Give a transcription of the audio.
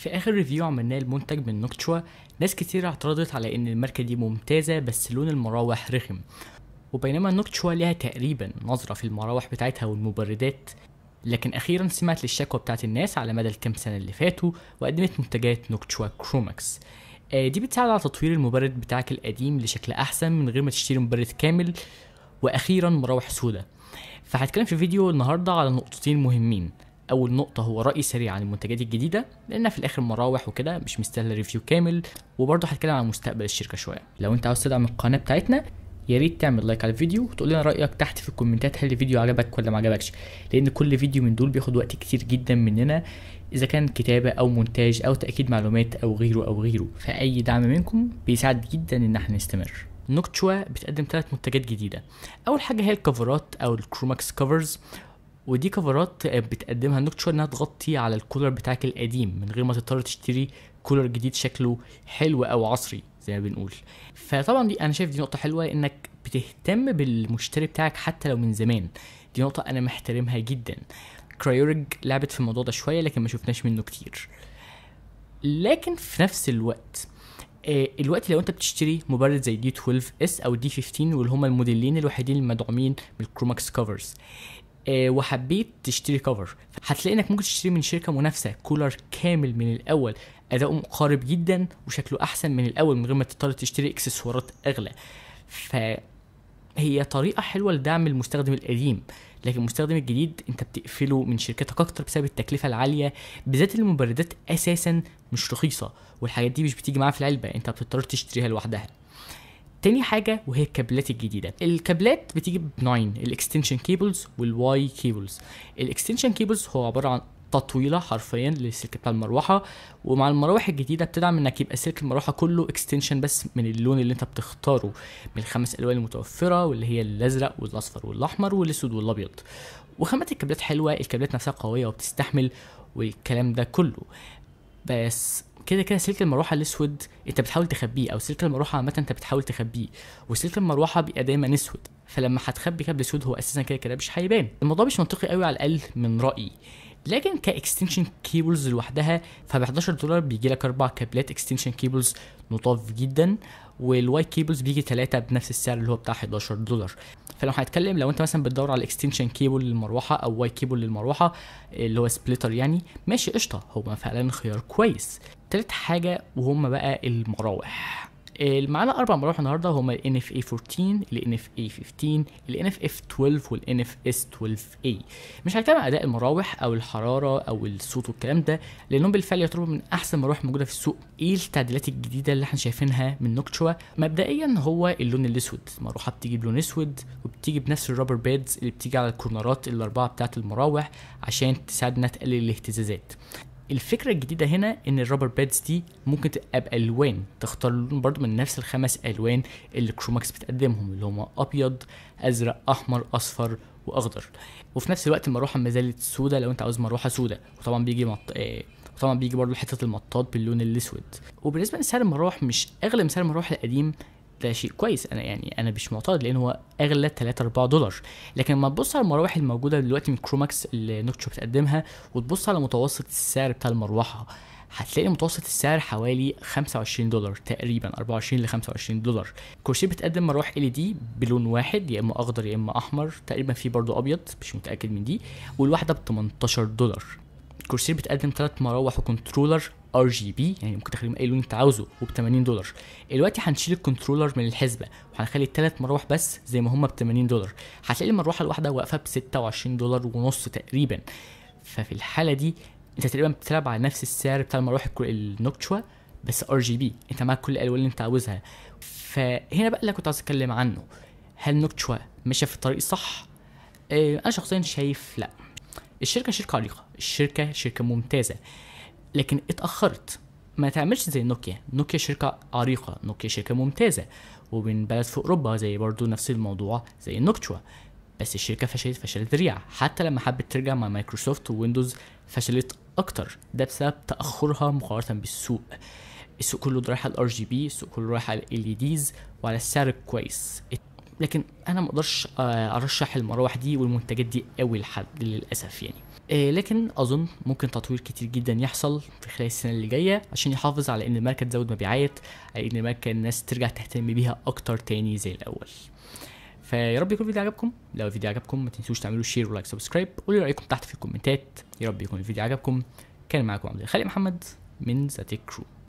في اخر ريفيو عملناه لمنتج من نوكتشوا ناس كتير اعترضت على ان الماركه دي ممتازه بس لون المراوح رخم وبينما نوكتشوا ليها تقريبا نظره في المراوح بتاعتها والمبردات لكن اخيرا سمعت للشكوى بتاعت الناس على مدى الكام سنه اللي فاتوا وقدمت منتجات نوكتشوا كروماكس آه، دي بتساعد على تطوير المبرد بتاعك القديم لشكل احسن من غير ما تشتري مبرد كامل واخيرا مراوح سودة فهتكلم في فيديو النهارده على نقطتين مهمين اول نقطه هو راي سريع عن المنتجات الجديده لانها في الاخر مراوح وكده مش مستاهله ريفيو كامل وبرضه هتكلم عن مستقبل الشركه شويه لو انت عاوز تدعم القناه بتاعتنا يا ريت تعمل لايك على الفيديو وتقول لنا رايك تحت في الكومنتات هل الفيديو عجبك ولا ما عجبكش لان كل فيديو من دول بياخد وقت كتير جدا مننا اذا كان كتابه او مونتاج او تاكيد معلومات او غيره او غيره فاي دعم منكم بيساعد جدا ان احنا نستمر نوكتشوا بتقدم ثلاث منتجات جديده اول حاجه هي الكفرات او الكروماكس كفرز ودي كفرات آه، بتقدمها نوكتشو انها تغطي على الكولر بتاعك القديم من غير ما تضطر تشتري كولر جديد شكله حلو او عصري زي ما بنقول فطبعا دي انا شايف دي نقطه حلوه انك بتهتم بالمشتري بتاعك حتى لو من زمان دي نقطه انا محترمها جدا كرايورج لعبت في الموضوع ده شويه لكن ما شفناش منه كتير لكن في نفس الوقت آه، الوقت لو انت بتشتري مبرد زي دي 12 اس او دي 15 واللي هما الموديلين الوحيدين المدعومين بالكروماكس كفرز آه، وحبيت تشتري كفر هتلاقي انك ممكن تشتري من شركه منافسه كولر كامل من الاول اداؤه مقارب جدا وشكله احسن من الاول من غير ما تضطر تشتري اكسسوارات اغلى فهي طريقه حلوه لدعم المستخدم القديم لكن المستخدم الجديد انت بتقفله من شركتك اكتر بسبب التكلفه العاليه بالذات المبردات اساسا مش رخيصه والحاجات دي مش بتيجي معاها في العلبه انت بتضطر تشتريها لوحدها تاني حاجه وهي الكابلات الجديده الكابلات بتيجي بنوعين الاكستنشن كيبلز والواي كيبلز الاكستنشن كيبلز هو عباره عن تطويله حرفيا للسلك بتاع المروحه ومع المراوح الجديده بتدعم انك يبقى سلك المروحه كله اكستنشن بس من اللون اللي انت بتختاره من الخمس الوان المتوفره واللي هي الازرق والاصفر والاحمر والاسود والابيض وخامات الكابلات حلوه الكابلات نفسها قويه وبتستحمل والكلام ده كله بس كده كده سلك المروحه الاسود انت بتحاول تخبيه او سلك المروحه عامه انت بتحاول تخبيه وسلك المروحه بيبقى دايما اسود فلما هتخبي كابل اسود هو اساسا كده كده مش هيبان الموضوع مش منطقي قوي على الاقل من رايي لكن كاكستنشن كيبلز لوحدها فب 11 دولار بيجي لك اربع كابلات اكستنشن كيبلز نضاف جدا والوايت كيبلز بيجي ثلاثه بنفس السعر اللي هو بتاع 11 دولار فلو هنتكلم لو انت مثلا بتدور على اكستنشن كيبل للمروحه او واي كيبل للمروحه اللي هو سبليتر يعني ماشي قشطه هو فعلا خيار كويس تالت حاجه وهم بقى المراوح معانا اربع مراوح النهارده هما ال NFA 14 ال NFA 15 ال NFF 12 وال NFS 12A مش هنتكلم عن اداء المراوح او الحراره او الصوت والكلام ده لانهم بالفعل يعتبروا من احسن مراوح موجوده في السوق ايه التعديلات الجديده اللي احنا شايفينها من نوكتشوا مبدئيا هو اللون الاسود المروحه بتيجي بلون اسود وبتيجي بنفس الرابر بادز اللي بتيجي على الكورنرات الاربعه بتاعه المراوح عشان تساعدنا تقلل الاهتزازات الفكره الجديده هنا ان الرابر بادز دي ممكن تبقى بالوان تختار لون برضو من نفس الخمس الوان اللي كروماكس بتقدمهم اللي هما ابيض ازرق احمر اصفر واخضر وفي نفس الوقت المروحه ما زالت سودا لو انت عاوز مروحه سودا وطبعا بيجي مط... آه وطبعا بيجي برضو حته المطاط باللون الاسود وبالنسبه لسعر المروح مش اغلى من سعر المروح القديم ده شيء كويس انا يعني انا مش معترض لان هو اغلى 3 4 دولار لكن لما تبص على المراوح الموجوده دلوقتي من كروماكس اللي نوكتشو بتقدمها وتبص على متوسط السعر بتاع المروحه هتلاقي متوسط السعر حوالي 25 دولار تقريبا 24 ل 25 دولار كورسير بتقدم مراوح ال دي e بلون واحد يا اما اخضر يا اما احمر تقريبا في برضو ابيض مش متاكد من دي والواحده ب 18 دولار كورسير بتقدم ثلاث مراوح وكنترولر ار جي بي يعني ممكن تخليهم اي لون انت عاوزه وب 80 دولار دلوقتي هنشيل الكنترولر من الحسبه وهنخلي الثلاث مراوح بس زي ما هم ب 80 دولار هتلاقي المروحه الواحده واقفه ب 26 دولار ونص تقريبا ففي الحاله دي انت تقريبا بتلعب على نفس السعر بتاع المراوح النوكتشوا بس ار جي بي انت معاك كل الالوان اللي انت عاوزها فهنا بقى اللي كنت عاوز اتكلم عنه هل نوكتشوا ماشيه في الطريق الصح آه، انا شخصيا شايف لا الشركه شركه عريقه الشركه شركه ممتازه لكن اتاخرت ما تعملش زي نوكيا نوكيا شركه عريقه نوكيا شركه ممتازه ومن بلد في اوروبا زي برضو نفس الموضوع زي النوكتشوا بس الشركه فشلت فشل ذريع حتى لما حبت ترجع مع مايكروسوفت وويندوز فشلت اكتر ده بسبب تاخرها مقارنه بالسوق السوق كله رايح على الار جي بي السوق كله رايح على ال ديز وعلى السعر الكويس لكن انا مقدرش آه، ارشح المراوح دي والمنتجات دي قوي لحد للاسف يعني آه، لكن اظن ممكن تطوير كتير جدا يحصل في خلال السنه اللي جايه عشان يحافظ على ان الماركه تزود مبيعات على ان الماركه الناس ترجع تهتم بيها اكتر تاني زي الاول فيا رب يكون الفيديو عجبكم لو الفيديو عجبكم ما تنسوش تعملوا شير ولايك سبسكرايب قولوا رايكم تحت في الكومنتات يا رب يكون الفيديو عجبكم كان معاكم عبد الخالق محمد من ذا تيك كرو